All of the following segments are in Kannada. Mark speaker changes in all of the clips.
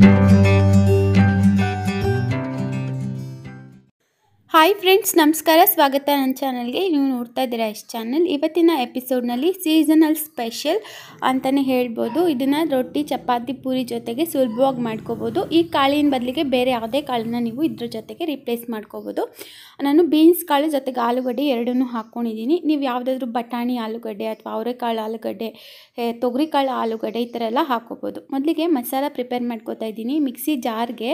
Speaker 1: you. Mm-hmm. ಹಾಯ್ ಫ್ರೆಂಡ್ಸ್ ನಮಸ್ಕಾರ ಸ್ವಾಗತ ನನ್ನ ಚಾನಲ್ಗೆ ನೀವು ನೋಡ್ತಾ ಇದ್ದೀರಾ ಇಷ್ಟು ಚಾನಲ್ ಇವತ್ತಿನ ಎಪಿಸೋಡ್ನಲ್ಲಿ ಸೀಸನಲ್ ಸ್ಪೆಷಲ್ ಅಂತಲೇ ಹೇಳ್ಬೋದು ಇದನ್ನು ರೊಟ್ಟಿ ಚಪಾತಿ ಪೂರಿ ಜೊತೆಗೆ ಸುಲಭವಾಗಿ ಮಾಡ್ಕೋಬೋದು ಈ ಕಾಳಿನ ಬದಲಿಗೆ ಬೇರೆ ಯಾವುದೇ ಕಾಳನ್ನ ನೀವು ಇದ್ರ ಜೊತೆಗೆ ರಿಪ್ಲೇಸ್ ಮಾಡ್ಕೋಬೋದು ನಾನು ಬೀನ್ಸ್ ಕಾಳು ಜೊತೆಗೆ ಆಲೂಗಡ್ಡೆ ಎರಡನ್ನೂ ಹಾಕ್ಕೊಂಡಿದ್ದೀನಿ ನೀವು ಯಾವುದಾದ್ರೂ ಬಟಾಣಿ ಆಲೂಗಡ್ಡೆ ಅಥವಾ ಅವರೆಕಾಳು ಆಲೂಗಡ್ಡೆ ತೊಗರಿಕಾಳು ಆಲೂಗಡ್ಡೆ ಈ ಥರ ಎಲ್ಲ ಹಾಕೋಬೋದು ಮೊದಲಿಗೆ ಮಸಾಲ ಪ್ರಿಪೇರ್ ಮಾಡ್ಕೋತಾ ಇದ್ದೀನಿ ಮಿಕ್ಸಿ ಜಾರ್ಗೆ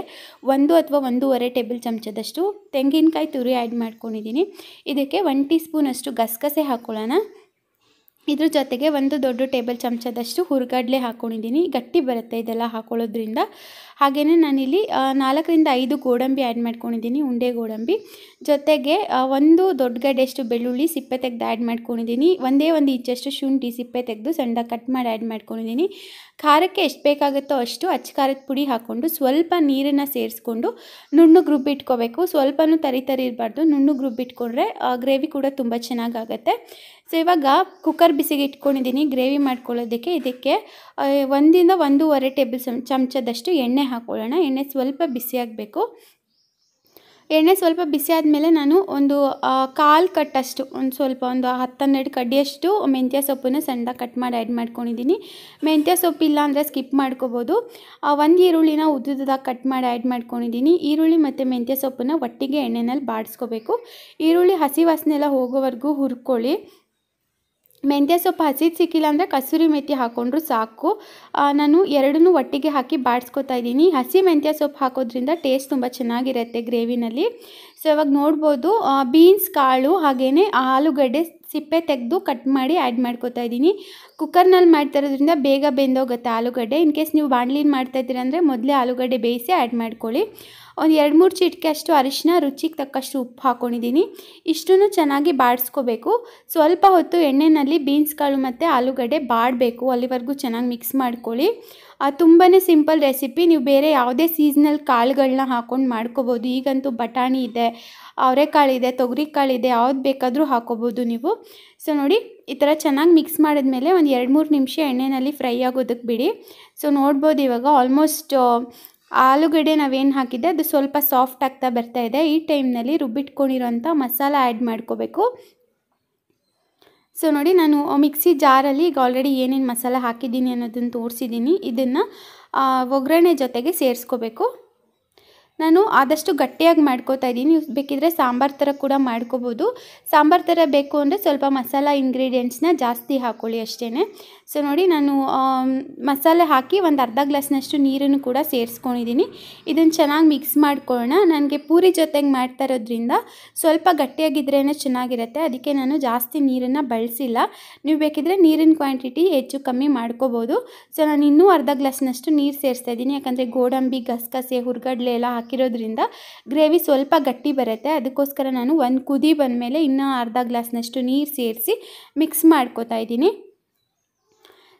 Speaker 1: ಒಂದು ಅಥವಾ ಒಂದೂವರೆ ಟೇಬಲ್ ಚಮಚದಷ್ಟು ತೆಂಗಿನಕಾಯಿ ತುರಿ ಆ್ಯಡ್ ಮಾಡ್ಕೊಂಡಿದ್ದೀನಿ ಇದಕ್ಕೆ ಒನ್ ಟೀ ಸ್ಪೂನಷ್ಟು ಗಸಗಸೆ ಹಾಕ್ಕೊಳ್ಳೋಣ ಇದ್ರ ಜೊತೆಗೆ ಒಂದು ದೊಡ್ಡ ಟೇಬಲ್ ಚಮಚದಷ್ಟು ಹುರ್ಗಡ್ಲೆ ಹಾಕ್ಕೊಂಡಿದ್ದೀನಿ ಗಟ್ಟಿ ಬರುತ್ತೆ ಇದೆಲ್ಲ ಹಾಕ್ಕೊಳ್ಳೋದ್ರಿಂದ ಹಾಗೆಯೇ ನಾನಿಲ್ಲಿ ನಾಲ್ಕರಿಂದ ಐದು ಗೋಡಂಬಿ ಆ್ಯಡ್ ಮಾಡ್ಕೊಂಡಿದ್ದೀನಿ ಉಂಡೆ ಗೋಡಂಬಿ ಜೊತೆಗೆ ಒಂದು ದೊಡ್ಡ ಬೆಳ್ಳುಳ್ಳಿ ಸಿಪ್ಪೆ ತೆಗೆದು ಆ್ಯಡ್ ಮಾಡ್ಕೊಂಡಿದ್ದೀನಿ ಒಂದೇ ಒಂದು ಇಂಚಷ್ಟು ಶುಂಠಿ ಸಿಪ್ಪೆ ತೆಗೆದು ಸಣ್ಣ ಕಟ್ ಮಾಡಿ ಆ್ಯಡ್ ಮಾಡ್ಕೊಂಡಿದ್ದೀನಿ ಖಾರಕ್ಕೆ ಎಷ್ಟು ಬೇಕಾಗುತ್ತೋ ಅಷ್ಟು ಅಚ್ಚ ಖಾರದ ಪುಡಿ ಹಾಕ್ಕೊಂಡು ಸ್ವಲ್ಪ ನೀರನ್ನು ಸೇರಿಸ್ಕೊಂಡು ನುಣ್ಣು ರುಬ್ಬಿಟ್ಕೋಬೇಕು ಸ್ವಲ್ಪನೂ ತರಿ ತರಿ ಇರಬಾರ್ದು ನುಣ್ಣು ರುಬ್ಬಿಟ್ಕೊಂಡ್ರೆ ಗ್ರೇವಿ ಕೂಡ ತುಂಬ ಚೆನ್ನಾಗಾಗತ್ತೆ ಸೊ ಇವಾಗ ಕುಕ್ಕರ್ ಬಿಸಿಗೆ ಇಟ್ಕೊಂಡಿದ್ದೀನಿ ಗ್ರೇವಿ ಮಾಡ್ಕೊಳ್ಳೋದಕ್ಕೆ ಇದಕ್ಕೆ ಒಂದಿಂದ ಒಂದೂವರೆ ಟೇಬಲ್ ಚಮಚದಷ್ಟು ಎಣ್ಣೆ ಹಾಕ್ಕೊಳ್ಳೋಣ ಎಣ್ಣೆ ಸ್ವಲ್ಪ ಬಿಸಿಯಾಗಬೇಕು ಎಣ್ಣೆ ಸ್ವಲ್ಪ ಬಿಸಿ ಆದಮೇಲೆ ನಾನು ಒಂದು ಕಾಲು ಕಟ್ಟಷ್ಟು ಒಂದು ಸ್ವಲ್ಪ ಒಂದು ಹತ್ತನ್ನೆರಡು ಕಡ್ಡಿಯಷ್ಟು ಮೆಂತ್ಯ ಸೊಪ್ಪನ್ನು ಸಣ್ಣ ಕಟ್ ಮಾಡಿ ಆ್ಯಡ್ ಮಾಡ್ಕೊಂಡಿದ್ದೀನಿ ಮೆಂತ್ಯ ಸೊಪ್ಪು ಇಲ್ಲ ಅಂದರೆ ಸ್ಕಿಪ್ ಮಾಡ್ಕೋಬೋದು ಒಂದು ಈರುಳ್ಳಿನ ಉದ್ದುದಾಗಿ ಕಟ್ ಮಾಡಿ ಆ್ಯಡ್ ಮಾಡ್ಕೊಂಡಿದ್ದೀನಿ ಈರುಳ್ಳಿ ಮತ್ತು ಮೆಂತ್ಯ ಸೊಪ್ಪನ್ನು ಒಟ್ಟಿಗೆ ಎಣ್ಣೆನಲ್ಲಿ ಬಾಡಿಸ್ಕೋಬೇಕು ಈರುಳ್ಳಿ ಹಸಿ ವಾಸನೆ ಹೋಗೋವರೆಗೂ ಹುರ್ಕೊಳ್ಳಿ ಮೆಂತ್ಯ ಸೊಪ್ಪು ಹಸಿದು ಸಿಕ್ಕಿಲ್ಲ ಅಂದರೆ ಕಸೂರಿ ಮೆತಿ ಹಾಕೊಂಡ್ರು ಸಾಕು ನಾನು ಎರಡೂ ಒಟ್ಟಿಗೆ ಹಾಕಿ ಬಾಡಿಸ್ಕೊತಾ ಇದ್ದೀನಿ ಹಸಿ ಮೆಂತ್ಯ ಸೊಪ್ಪು ಹಾಕೋದ್ರಿಂದ ಟೇಸ್ಟ್ ತುಂಬ ಚೆನ್ನಾಗಿರುತ್ತೆ ಗ್ರೇವಿನಲ್ಲಿ ಸೊ ಇವಾಗ ನೋಡ್ಬೋದು ಬೀನ್ಸ್ ಕಾಳು ಹಾಗೆಯೇ ಆಲೂಗಡ್ಡೆ ಸಿಪ್ಪೆ ತೆಗೆದು ಕಟ್ ಮಾಡಿ ಆ್ಯಡ್ ಮಾಡ್ಕೋತಾ ಇದ್ದೀನಿ ಕುಕ್ಕರ್ನಲ್ಲಿ ಮಾಡ್ತಾ ಇರೋದ್ರಿಂದ ಬೇಗ ಬೆಂದೋಗುತ್ತೆ ಆಲೂಗಡ್ಡೆ ಇನ್ ಕೇಸ್ ನೀವು ಬಾಣ್ಲಿನ ಮಾಡ್ತಾ ಅಂದರೆ ಮೊದಲೇ ಆಲೂಗಡ್ಡೆ ಬೇಯಿಸಿ ಆ್ಯಡ್ ಮಾಡ್ಕೊಳ್ಳಿ ಒಂದು ಎರಡು ಮೂರು ಚಿಟಿಕೆ ಅಷ್ಟು ಅರಿಶಿನ ರುಚಿಗೆ ತಕ್ಕಷ್ಟು ಉಪ್ಪು ಹಾಕ್ಕೊಂಡಿದ್ದೀನಿ ಇಷ್ಟನ್ನು ಚೆನ್ನಾಗಿ ಬಾಡಿಸ್ಕೋಬೇಕು ಸ್ವಲ್ಪ ಹೊತ್ತು ಎಣ್ಣೆಯಲ್ಲಿ ಬೀನ್ಸ್ಗಳು ಮತ್ತು ಆಲೂಗಡ್ಡೆ ಬಾಡಬೇಕು ಅಲ್ಲಿವರೆಗೂ ಚೆನ್ನಾಗಿ ಮಿಕ್ಸ್ ಮಾಡ್ಕೊಳ್ಳಿ ತುಂಬಾ ಸಿಂಪಲ್ ರೆಸಿಪಿ ನೀವು ಬೇರೆ ಯಾವುದೇ ಸೀಸ್ನಲ್ ಕಾಳುಗಳನ್ನ ಹಾಕ್ಕೊಂಡು ಮಾಡ್ಕೋಬೋದು ಈಗಂತೂ ಬಟಾಣಿ ಇದೆ ಇದೆ ಕಾಳು ಇದೆ ಯಾವ್ದು ಬೇಕಾದರೂ ಹಾಕೋಬೋದು ನೀವು ಸೊ ನೋಡಿ ಈ ಥರ ಚೆನ್ನಾಗಿ ಮಿಕ್ಸ್ ಮಾಡಿದ್ಮೇಲೆ ಒಂದು ಎರಡು ಮೂರು ನಿಮಿಷ ಎಣ್ಣೆಯಲ್ಲಿ ಫ್ರೈ ಆಗೋದಕ್ಕೆ ಬಿಡಿ ಸೊ ನೋಡ್ಬೋದು ಇವಾಗ ಆಲ್ಮೋಸ್ಟ್ ಆಲೂಗಡ್ಡೆ ನಾವೇನು ಹಾಕಿದ್ದೆ ಅದು ಸ್ವಲ್ಪ ಸಾಫ್ಟ್ ಆಗ್ತಾ ಬರ್ತಾ ಇದೆ ಈ ಟೈಮ್ನಲ್ಲಿ ರುಬ್ಬಿಟ್ಕೊಂಡಿರೋಂಥ ಮಸಾಲ ಆ್ಯಡ್ ಮಾಡ್ಕೋಬೇಕು ಸೊ ನೋಡಿ ನಾನು ಮಿಕ್ಸಿ ಜಾರಲ್ಲಿ ಈಗ ಆಲ್ರೆಡಿ ಏನೇನು ಮಸಾಲ ಹಾಕಿದ್ದೀನಿ ಅನ್ನೋದನ್ನು ತೋರಿಸಿದ್ದೀನಿ ಇದನ್ನು ಒಗ್ಗರಣೆ ಜೊತೆಗೆ ಸೇರಿಸ್ಕೋಬೇಕು ನಾನು ಆದಷ್ಟು ಗಟ್ಟಿಯಾಗಿ ಮಾಡ್ಕೋತಾ ಇದ್ದೀನಿ ಬೇಕಿದ್ರೆ ಸಾಂಬಾರು ಥರ ಕೂಡ ಮಾಡ್ಕೋಬೋದು ಸಾಂಬಾರು ಥರ ಬೇಕು ಅಂದರೆ ಸ್ವಲ್ಪ ಮಸಾಲ ಇಂಗ್ರೀಡಿಯೆಂಟ್ಸ್ನ ಜಾಸ್ತಿ ಹಾಕ್ಕೊಳ್ಳಿ ಅಷ್ಟೇ ಸೊ ನೋಡಿ ನಾನು ಮಸಾಲೆ ಹಾಕಿ ಒಂದು ಅರ್ಧ ಗ್ಲಾಸ್ನಷ್ಟು ನೀರನ್ನು ಕೂಡ ಸೇರಿಸ್ಕೊಂಡಿದ್ದೀನಿ ಇದನ್ನು ಚೆನ್ನಾಗಿ ಮಿಕ್ಸ್ ಮಾಡ್ಕೊಳ್ಳೋಣ ನನಗೆ ಪೂರಿ ಜೊತೆಗೆ ಮಾಡ್ತಾ ಇರೋದ್ರಿಂದ ಸ್ವಲ್ಪ ಗಟ್ಟಿಯಾಗಿದ್ರೇ ಚೆನ್ನಾಗಿರುತ್ತೆ ಅದಕ್ಕೆ ನಾನು ಜಾಸ್ತಿ ನೀರನ್ನು ಬಳಸಿಲ್ಲ ನೀವು ಬೇಕಿದ್ರೆ ನೀರಿನ ಕ್ವಾಂಟಿಟಿ ಹೆಚ್ಚು ಕಮ್ಮಿ ಮಾಡ್ಕೋಬೋದು ಸೊ ನಾನು ಇನ್ನೂ ಅರ್ಧ ಗ್ಲಾಸ್ನಷ್ಟು ನೀರು ಸೇರಿಸ್ತಾ ಇದ್ದೀನಿ ಯಾಕಂದರೆ ಗೋಡಂಬಿ ಗಸಗಸೆ ಹುರ್ಗಡ್ಲೆ ಎಲ್ಲ ಹಾಕಿ ಹಾಕಿರೋದ್ರಿಂದ ಗ್ರೇವಿ ಸ್ವಲ್ಪ ಗಟ್ಟಿ ಬರುತ್ತೆ ಅದಕ್ಕೋಸ್ಕರ ನಾನು ಒಂದು ಕುದಿ ಬಂದಮೇಲೆ ಇನ್ನೂ ಅರ್ಧ ಗ್ಲಾಸ್ನಷ್ಟು ನೀರು ಸೇರಿಸಿ ಮಿಕ್ಸ್ ಮಾಡ್ಕೋತಾ ಇದ್ದೀನಿ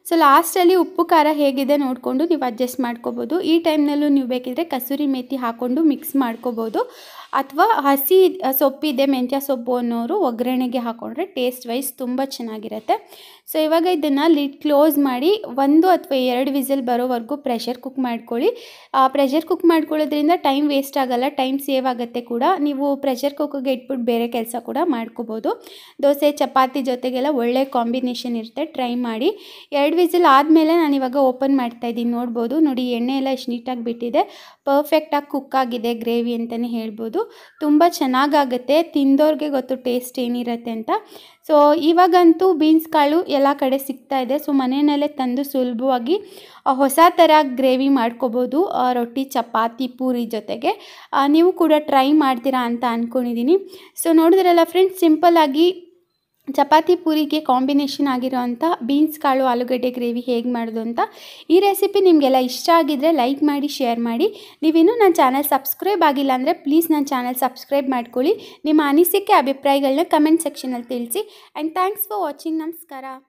Speaker 1: ಸೊ ಲಾಸ್ಟಲ್ಲಿ ಉಪ್ಪು ಖಾರ ಹೇಗಿದೆ ನೋಡಿಕೊಂಡು ನೀವು ಅಡ್ಜಸ್ಟ್ ಮಾಡ್ಕೋಬೋದು ಈ ಟೈಮ್ನಲ್ಲೂ ನೀವು ಬೇಕಿದ್ರೆ ಕಸೂರಿ ಮೇತಿ ಹಾಕ್ಕೊಂಡು ಮಿಕ್ಸ್ ಮಾಡ್ಕೋಬೋದು ಅಥವಾ ಹಸಿ ಸೊಪ್ಪಿದೆ ಮೆಂತ್ಯ ಸೊಪ್ಪು ಅನ್ನೋರು ಒಗ್ಗರಣೆಗೆ ಹಾಕೊಂಡ್ರೆ ಟೇಸ್ಟ್ ವೈಸ್ ತುಂಬ ಚೆನ್ನಾಗಿರುತ್ತೆ ಸೊ ಇವಾಗ ಇದನ್ನು ಲಿಡ್ ಕ್ಲೋಸ್ ಮಾಡಿ ಒಂದು ಅಥವಾ ಎರಡು ವಿಸಲ್ ಬರೋವರೆಗೂ ಪ್ರೆಷರ್ ಕುಕ್ ಮಾಡ್ಕೊಳ್ಳಿ ಪ್ರೆಷರ್ ಕುಕ್ ಮಾಡ್ಕೊಳ್ಳೋದ್ರಿಂದ ಟೈಮ್ ವೇಸ್ಟ್ ಆಗೋಲ್ಲ ಟೈಮ್ ಸೇವ್ ಆಗುತ್ತೆ ಕೂಡ ನೀವು ಪ್ರೆಷರ್ ಕುಕ್ಗೆ ಇಟ್ಬಿಟ್ಟು ಬೇರೆ ಕೆಲಸ ಕೂಡ ಮಾಡ್ಕೋಬೋದು ದೋಸೆ ಚಪಾತಿ ಜೊತೆಗೆಲ್ಲ ಒಳ್ಳೆ ಕಾಂಬಿನೇಷನ್ ಇರುತ್ತೆ ಟ್ರೈ ಮಾಡಿ ಎರಡು ವಿಸಿಲ್ ಆದಮೇಲೆ ನಾನು ಇವಾಗ ಓಪನ್ ಮಾಡ್ತಾ ಇದ್ದೀನಿ ನೋಡ್ಬೋದು ನೋಡಿ ಎಣ್ಣೆ ಎಲ್ಲ ಎಷ್ಟು ನೀಟಾಗಿ ಬಿಟ್ಟಿದೆ ಪರ್ಫೆಕ್ಟಾಗಿ ಕುಕ್ ಆಗಿದೆ ಗ್ರೇವಿ ಅಂತಲೇ ಹೇಳ್ಬೋದು ತುಂಬ ಚೆನ್ನಾಗಾಗುತ್ತೆ ತಿಂದೋರಿಗೆ ಗೊತ್ತು ಟೇಸ್ಟ್ ಏನಿರುತ್ತೆ ಅಂತ ಸೊ ಇವಾಗಂತೂ ಬೀನ್ಸ್ ಕಾಳು ಎಲ್ಲ ಕಡೆ ಸಿಗ್ತಾ ಇದೆ ಸೊ ಮನೆಯಲ್ಲೇ ತಂದು ಸುಲಭವಾಗಿ ಹೊಸ ಥರ ಗ್ರೇವಿ ಮಾಡ್ಕೋಬೋದು ರೊಟ್ಟಿ ಚಪಾತಿ ಪೂರಿ ಜೊತೆಗೆ ನೀವು ಕೂಡ ಟ್ರೈ ಮಾಡ್ತೀರಾ ಅಂತ ಅಂದ್ಕೊಂಡಿದ್ದೀನಿ ಸೊ ನೋಡಿದ್ರಲ್ಲ ಫ್ರೆಂಡ್ಸ್ ಸಿಂಪಲ್ಲಾಗಿ ಚಪಾತಿ ಪೂರಿಗೆ ಕಾಂಬಿನೇಷನ್ ಆಗಿರೋವಂಥ ಬೀನ್ಸ್ ಕಾಳು ಆಲೂಗಡ್ಡೆ ಗ್ರೇವಿ ಹೇಗೆ ಮಾಡೋದು ಅಂತ ಈ ರೆಸಿಪಿ ನಿಮಗೆಲ್ಲ ಇಷ್ಟ ಆಗಿದರೆ ಲೈಕ್ ಮಾಡಿ ಶೇರ್ ಮಾಡಿ ನೀವಿನ್ನೂ ನನ್ನ ಚಾನಲ್ ಸಬ್ಸ್ಕ್ರೈಬ್ ಆಗಿಲ್ಲ ಅಂದರೆ ಪ್ಲೀಸ್ ನನ್ನ ಚಾನಲ್ ಸಬ್ಸ್ಕ್ರೈಬ್ ಮಾಡ್ಕೊಳ್ಳಿ ನಿಮ್ಮ ಅನಿಸಿಕೆ ಅಭಿಪ್ರಾಯಗಳನ್ನ ಕಮೆಂಟ್ ಸೆಕ್ಷನಲ್ಲಿ ತಿಳಿಸಿ ಆ್ಯಂಡ್ ಥ್ಯಾಂಕ್ಸ್ ಫಾರ್ ವಾಚಿಂಗ್ ನಮಸ್ಕಾರ